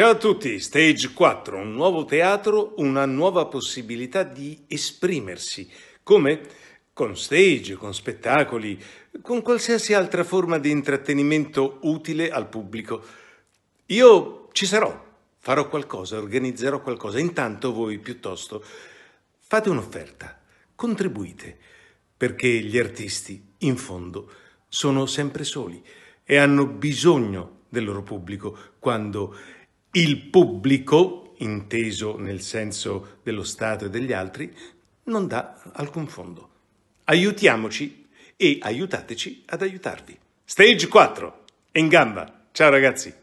Ciao a tutti, Stage 4, un nuovo teatro, una nuova possibilità di esprimersi. Come? Con stage, con spettacoli, con qualsiasi altra forma di intrattenimento utile al pubblico. Io ci sarò, farò qualcosa, organizzerò qualcosa. Intanto voi piuttosto fate un'offerta, contribuite, perché gli artisti, in fondo, sono sempre soli e hanno bisogno del loro pubblico quando il pubblico, inteso nel senso dello Stato e degli altri, non dà alcun fondo. Aiutiamoci e aiutateci ad aiutarvi. Stage 4, in gamba. Ciao ragazzi.